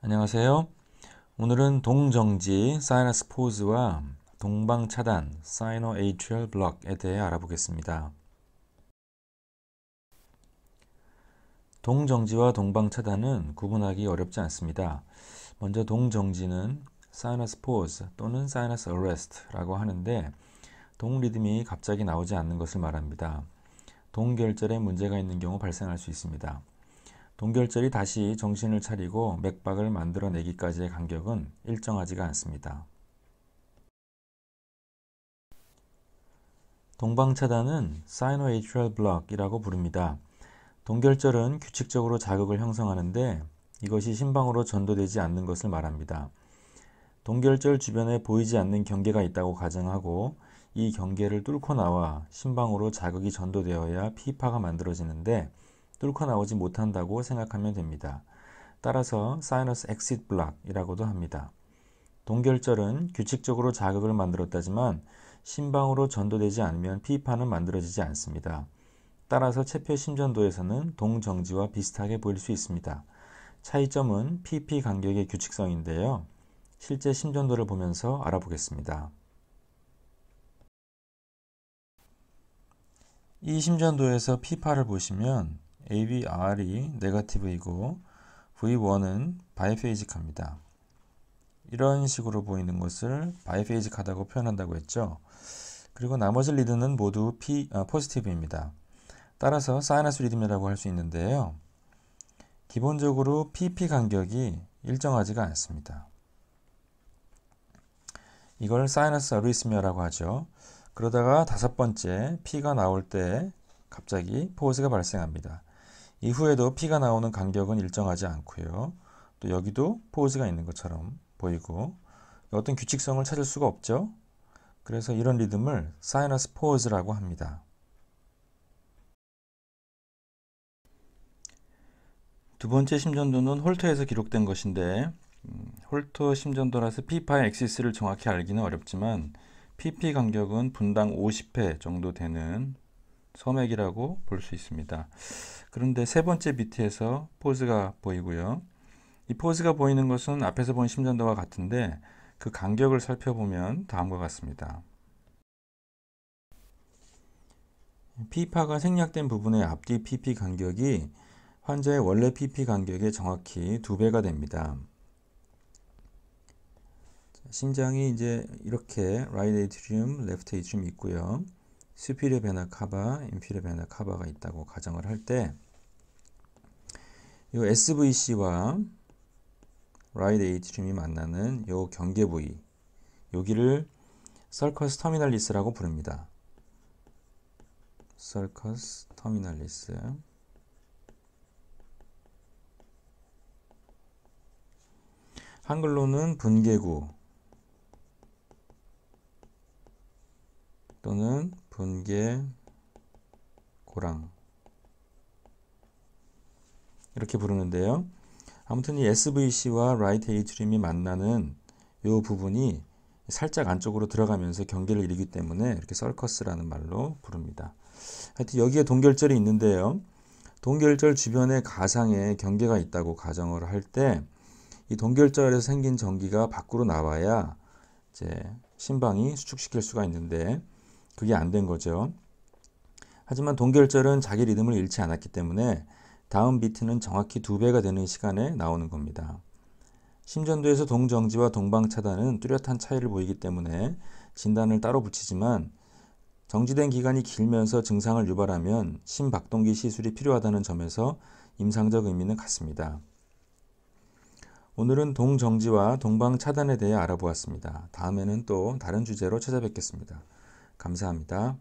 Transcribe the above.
안녕하세요. 오늘은 동정지 사이너스 포즈와 동방차단 사이노에이트리얼 블럭에 대해 알아보겠습니다. 동정지와 동방차단은 구분하기 어렵지 않습니다. 먼저 동정지는 사이너스 포즈 또는 사이너스 어레스트라고 하는데 동리듬이 갑자기 나오지 않는 것을 말합니다. 동결절에 문제가 있는 경우 발생할 수 있습니다. 동결절이 다시 정신을 차리고 맥박을 만들어내기까지의 간격은 일정하지가 않습니다. 동방차단은 사이노에이트럴 블럭이라고 부릅니다. 동결절은 규칙적으로 자극을 형성하는데 이것이 심방으로 전도되지 않는 것을 말합니다. 동결절 주변에 보이지 않는 경계가 있다고 가정하고 이 경계를 뚫고 나와 심방으로 자극이 전도되어야 피파가 만들어지는데 뚫고 나오지 못한다고 생각하면 됩니다. 따라서 사이너스 엑시트 블락이라고도 합니다. 동결절은 규칙적으로 자극을 만들었다지만 심방으로 전도되지 않으면 피파는 만들어지지 않습니다. 따라서 체표 심전도에서는 동정지와 비슷하게 보일 수 있습니다. 차이점은 PP 간격의 규칙성인데요. 실제 심전도를 보면서 알아보겠습니다. 이 심전도에서 피파를 보시면 ABR이 네가티브이고 V1은 바이페이직합니다. 이런 식으로 보이는 것을 바이페이직하다고 표현한다고 했죠. 그리고 나머지 리듬은 모두 P, 아, 포지티브입니다. 따라서 사이너스 리듬이라고 할 수 있는데요. 기본적으로 PP 간격이 일정하지가 않습니다. 이걸 사이너스 어리스미어라고 하죠. 그러다가 다섯 번째 P가 나올 때 갑자기 포즈가 발생합니다. 이후에도 피가 나오는 간격은 일정하지 않고요. 또 여기도 포즈가 있는 것처럼 보이고 어떤 규칙성을 찾을 수가 없죠. 그래서 이런 리듬을 사이너스 포즈라고 합니다. 두 번째 심전도는 홀터에서 기록된 것인데 음, 홀터 심전도라서 P파의 엑시스를 정확히 알기는 어렵지만 PP 간격은 분당 50회 정도 되는 섬액이라고 볼 수 있습니다. 그런데 세 번째 비트에서 포즈가 보이고요. 이 포즈가 보이는 것은 앞에서 본 심전도와 같은데 그 간격을 살펴보면 다음과 같습니다. P파가 생략된 부분의 앞뒤 PP 간격이 환자의 원래 PP 간격의 정확히 두배가 됩니다. 심장이 이제 이렇게 right atrium, left atrium 있고요. 스피르베나 카바, 인피르베나 카바가 있다고 가정을 할때이 SVC와 라이드 에이트림이 만나는 이 경계 부위 여기를 설커스 터미널리스라고 부릅니다. 설커스 터미널리스 한글로는 분계구 또는 번개 고랑 이렇게 부르는데요. 아무튼 이 SVC와 라이트 에이트륨이 만나는 이 부분이 살짝 안쪽으로 들어가면서 경계를 이루기 때문에 이렇게 설커스라는 말로 부릅니다. 하여튼 여기에 동결절이 있는데요. 동결절 주변에 가상의 경계가 있다고 가정을 할 때 이 동결절에서 생긴 전기가 밖으로 나와야 이제 신방이 수축시킬 수가 있는데 그게 안 된 거죠. 하지만 동결절은 자기 리듬을 잃지 않았기 때문에 다음 비트는 정확히 두 배가 되는 시간에 나오는 겁니다. 심전도에서 동정지와 동방차단은 뚜렷한 차이를 보이기 때문에 진단을 따로 붙이지만 정지된 기간이 길면서 증상을 유발하면 심박동기 시술이 필요하다는 점에서 임상적 의미는 같습니다. 오늘은 동정지와 동방차단에 대해 알아보았습니다. 다음에는 또 다른 주제로 찾아뵙겠습니다. 감사합니다.